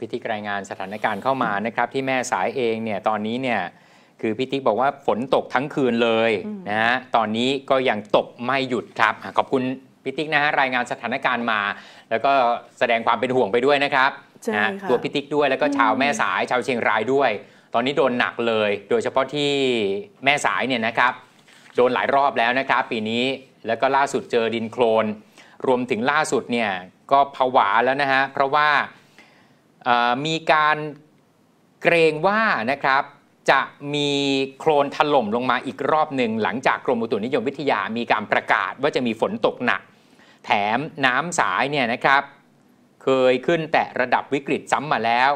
พิธีรายงานสถานการณ์เข้ามานะครับ ที่แม่สายเองเนี่ยตอนนี้เนี่ยคือพิธีบอกว่าฝนตกทั้งคืนเลยนะฮะตอนนี้ก็ยังตกไม่หยุดครับ ขอบคุณพิธีนะฮะรายงานสถานการณ์มา แล้วก็แสดงความเป็นห่วงไปด้วยนะครับนะตัวพิธีด้วยแล้วก็ชาวแม่สายชาวเชียงรายด้วย ตอนนี้โดนหนักเลย โดยเฉพาะที่แม่สายเนี่ยนะครับ โดนหลายรอบแล้วนะครับ ปีนี้แล้วก็ล่าสุดเจอดินโคลนรวมถึงล่าสุดเนี่ยก็ผวาแล้วนะฮะเพราะว่ามีการเกรงว่านะครับจะมีโครนถล่มลงมาอีกรอบหนึ่ง หลังจากกรมอุตุนิยมวิทยามีการประกาศว่าจะมีฝนตกหนัก แถมน้ำสายเนี่ยนะครับเคยขึ้นแต่ระดับวิกฤตซ้ำมาแล้ว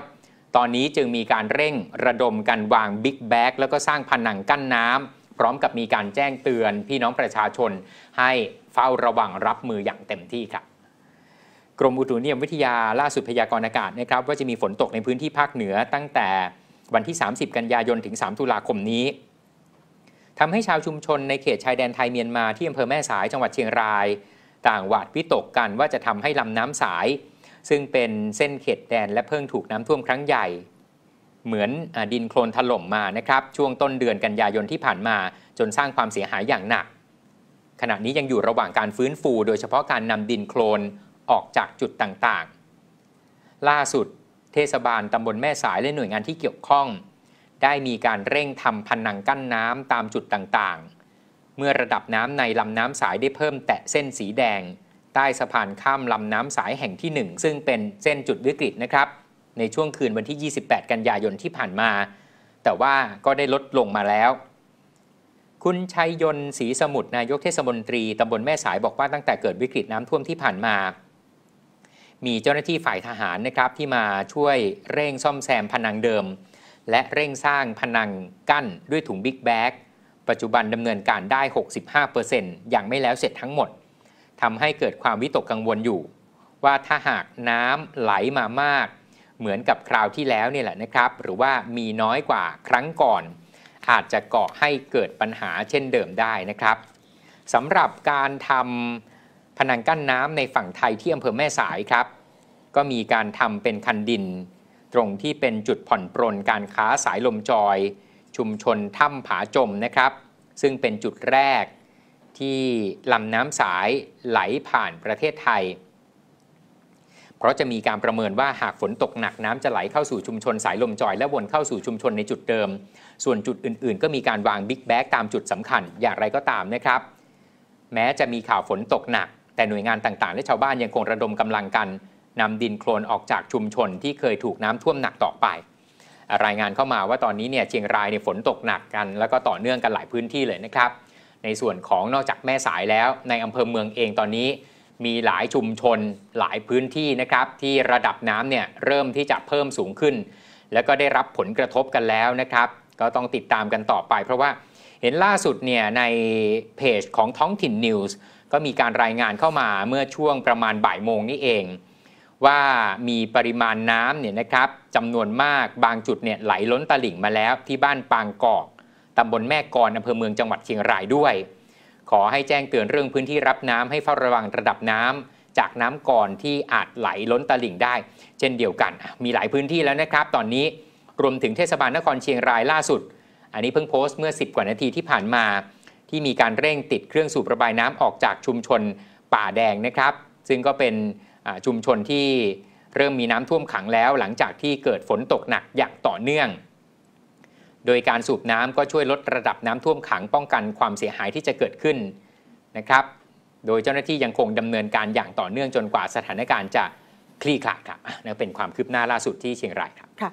ตอนนี้จึงมีการเร่งระดมกันวางบิ๊กแบ็กแล้วก็สร้างผนังกั้นน้ำพร้อมกับมีการแจ้งเตือนพี่น้องประชาชนให้เฝ้าระวังรับมืออย่างเต็มที่ครับกรมอุตุนิยมวิทยาล่าสุดพยากรณ์อากาศนะครับว่าจะมีฝนตกในพื้นที่ภาคเหนือ ตั้งแต่วันที่ 30 กันยายนถึง3ตุลาคมนี้ทำให้ชาวชุมชนในเขตชายแดนไทยเมียนมาที่อำเภอแม่สายจังหวัดเชียงราย ต่างหวาดวิตกกันว่าจะทำให้ลำน้ำสาย ซึ่งเป็นเส้นเขตแดนและเพิ่งถูกน้ำท่วมครั้งใหญ่เหมือนอดินโคลนถล่มมานะครับช่วงต้นเดือนกันยายนที่ผ่านมาจนสร้างความเสียหายอย่างหนักขณะนี้ยังอยู่ระหว่างการฟื้นฟู โดยเฉพาะการนำดินโคลนออกจากจุดต่างๆ ล่าสุด เทศบาลตำบลแม่สายและหน่วยงานที่เกี่ยวข้อง ได้มีการเร่งทำพนังกั้นน้ำตามจุดต่างๆ เมื่อระดับน้ำในลำน้ำสายได้เพิ่มแตะเส้นสีแดง ใต้สะพานข้ามลำน้ำสายแห่งที่1ซึ่งเป็นเส้นจุดวิกฤตนะครับ ในช่วงคืนวันที่ 28 กันยายนที่ผ่านมา แต่ว่าก็ได้ลดลงมาแล้ว คุณชัยยนต์ศรีสมุทรนายกเทศมนตรีตำบลแม่สายบอกว่าตั้งแต่เกิดวิกฤตน้ำท่วมที่ผ่านมามีเจ้าหน้าที่ฝ่ายทหารนะครับที่มาช่วยเร่งซ่อมแซมพนังเดิม และเร่งสร้างพนังกั้นด้วยถุงบิ๊กแบกปัจจุบันดำเนินการได้ 65%อย่างไม่แล้วเสร็จทั้งหมดทำให้เกิดความวิตกกังวลอยู่ ว่าถ้าหากน้ำไหลมามาก เหมือนกับคราวที่แล้วเนี่ยแหละนะครับ หรือว่ามีน้อยกว่าครั้งก่อน อาจจะก่อให้เกิดปัญหาเช่นเดิมได้นะครับสำหรับการทำพนังกั้นน้ำในฝั่งไทยที่อำเภอแม่สายครับก็มีการทำเป็นคันดิน ตรงที่เป็นจุดผ่อนปรนการค้าสายลมจอย ชุมชนถ้ำผาจมนะครับ ซึ่งเป็นจุดแรกที่ลำน้ำสายไหลผ่านประเทศไทย เพราะจะมีการประเมินว่าหากฝนตกหนักน้ำจะไหลเข้าสู่ชุมชนสายลมจอย และวนเข้าสู่ชุมชนในจุดเดิม ส่วนจุดอื่นๆก็มีการวางบิ๊กแบกตามจุดสำคัญอย่างไรก็ตามนะครับ แม้จะมีข่าวฝนตกหนัก แต่หน่วยงานต่างๆและชาวบ้านยังคงระดมกำลังกันนำดินโคลนออกจากชุมชนที่เคยถูกน้ำท่วมหนักต่อไป รายงานเข้ามาว่าตอนนี้เนี่ยเชียงรายเนี่ยฝนตกหนักกัน แล้วก็ต่อเนื่องกันหลายพื้นที่เลยนะครับ ในส่วนของนอกจากแม่สายแล้ว ในอำเภอเมืองเองตอนนี้ มีหลายชุมชนหลายพื้นที่นะครับที่ระดับน้ำเนี่ยเริ่มที่จะเพิ่มสูงขึ้น แล้วก็ได้รับผลกระทบกันแล้วนะครับ ก็ต้องติดตามกันต่อไป เพราะว่าเห็นล่าสุดเนี่ยในเพจของท้องถิ่นนิวส์ก็มีการรายงานเข้ามาเมื่อช่วงประมาณบ่ายโมงนี่เองว่ามีปริมาณน้ำเนี่ยนะครับจำนวนมากบางจุดเนี่ยไหลล้นตลิ่งมาแล้วที่บ้านปางกอกตำบลแม่กอนอำเภอเมืองจังหวัดเชียงรายด้วย ขอให้แจ้งเตือนเรื่องพื้นที่รับน้ำให้เฝ้าระวังระดับน้ำจากน้ำก่อนที่อาจไหลล้นตลิ่งได้ เช่นเดียวกัน มีหลายพื้นที่แล้วนะครับ ตอนนี้รวมถึงเทศบาลนครเชียงรายล่าสุด อันนี้เพิ่งโพสต์เมื่อ 10 กว่านาทีที่ผ่านมา ที่มีการเร่งติดเครื่องสูบระบายน้ำออกจากชุมชนป่าแดงนะครับ ซึ่งก็เป็นชุมชนที่เริ่มมีน้ำท่วมขังแล้วหลังจากที่เกิดฝนตกหนักอย่างต่อเนื่อง โดยการสูบน้ำก็ช่วยลดระดับน้ำท่วมขัง ป้องกันความเสียหายที่จะเกิดขึ้นนะครับ โดยเจ้าหน้าที่ยังคงดำเนินการอย่างต่อเนื่องจนกว่าสถานการณ์จะคลี่คลายครับนั่นเป็นความคืบหน้าล่าสุดที่เชียงรายครับ